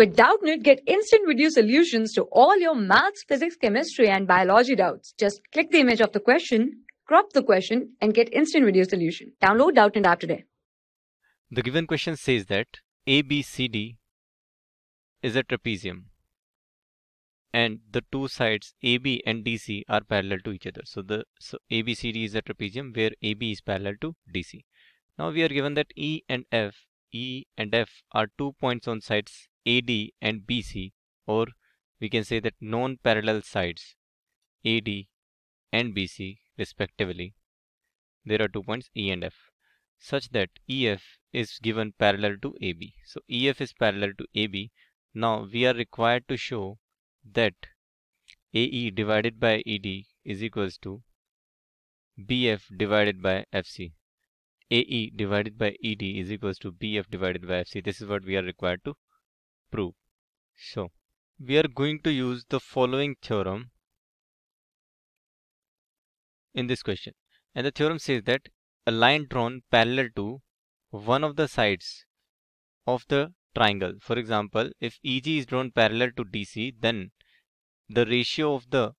With Doubtnit, get instant video solutions to all your maths, physics, chemistry, and biology doubts. Just click the image of the question, crop the question, and get instant video solution. Download Doubtnit app today. The given question says that ABCD is a trapezium and the two sides AB and DC are parallel to each other. So the so ABCD is a trapezium where AB is parallel to DC. Now we are given that E and F, E and F are two points on sides AD and BC or we can say that non-parallel sides AD and BC respectively. There are two points E and F such that EF is given parallel to AB. So EF is parallel to AB. Now we are required to show that AE divided by ED is equals to BF divided by FC. AE divided by ED is equals to BF divided by FC. This is what we are required to prove. So we are going to use the following theorem in this question. And the theorem says that a line drawn parallel to one of the sides of the triangle. For example, if EG is drawn parallel to DC, then the ratio of the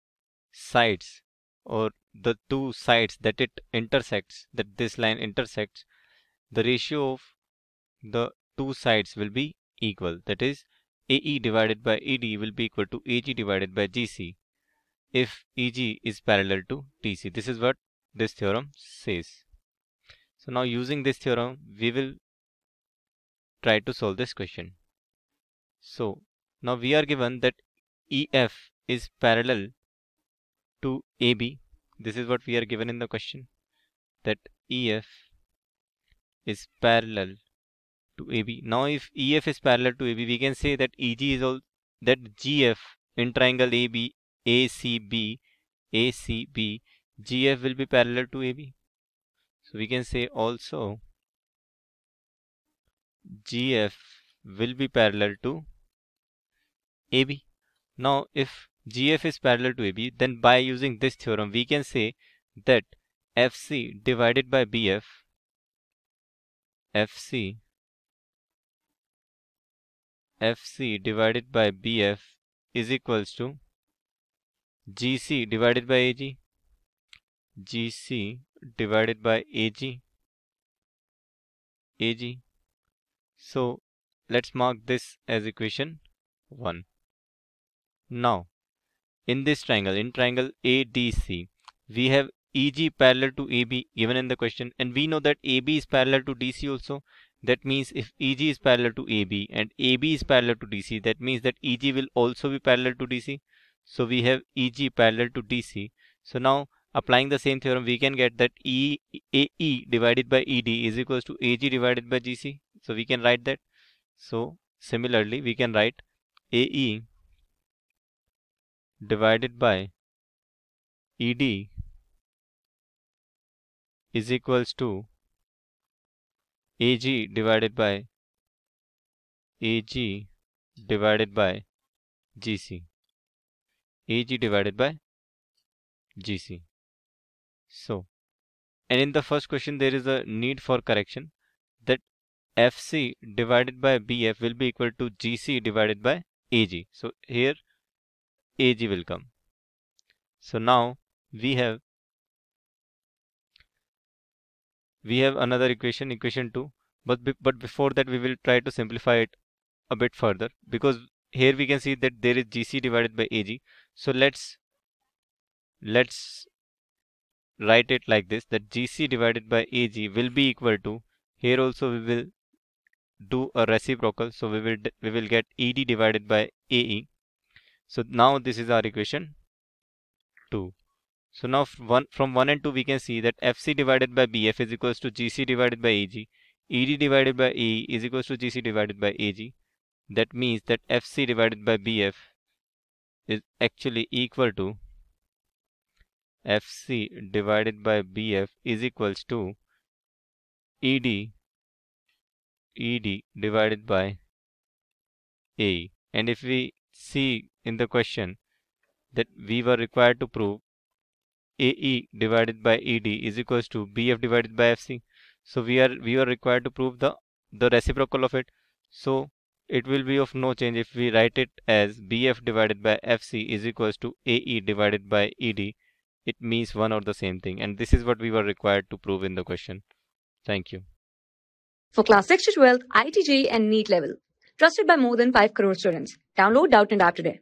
sides or the two sides that it intersects, that this line intersects, the ratio of the two sides will be equal. That is, AE divided by ED will be equal to AG divided by GC if EG is parallel to TC. This is what this theorem says. So now using this theorem, we will try to solve this question. So now we are given that EF is parallel to AB. This is what we are given in the question that EF is parallel to AB. Now if EF is parallel to AB, we can say that EG is all that GF in triangle AB, ACB, ACB, GF will be parallel to AB. So we can say also GF will be parallel to AB. Now if GF is parallel to AB, then by using this theorem, we can say that FC divided by BF, FC FC divided by BF is equals to GC divided by AG, GC divided by AG, AG. So let's mark this as equation 1. Now, in this triangle, in triangle ADC, we have EG parallel to AB given in the question and we know that AB is parallel to DC also that means if EG is parallel to AB and AB is parallel to DC, that means that EG will also be parallel to DC. So we have EG parallel to DC. So now applying the same theorem, we can get that E AE divided by ED is equals to AG divided by GC. So we can write that. So similarly, we can write AE divided by ED is equals to AG divided by AG divided by GC. AG divided by GC. So, and in the first question there is a need for correction that FC divided by BF will be equal to GC divided by AG. So here AG will come. So now we have we have another equation, equation 2. But, be, but before that, we will try to simplify it a bit further because here we can see that there is GC divided by AG. So let's let's write it like this that GC divided by AG will be equal to here also we will do a reciprocal. So we will we will get ED divided by AE. So now this is our equation 2. So now from 1, from 1 and 2 we can see that FC divided by BF is equals to GC divided by AG. ED divided by AE is equals to GC divided by AG. That means that FC divided by BF is actually equal to FC divided by BF is equals to ED ED divided by AE. And if we see in the question that we were required to prove AE divided by ED is equals to BF divided by FC. So we are we are required to prove the the reciprocal of it. So it will be of no change if we write it as BF divided by FC is equals to AE divided by ED. It means one or the same thing. And this is what we were required to prove in the question. Thank you. For class 6 to 12, ITG and NEET level. Trusted by more than 5 crore students. Download Doubt and App today.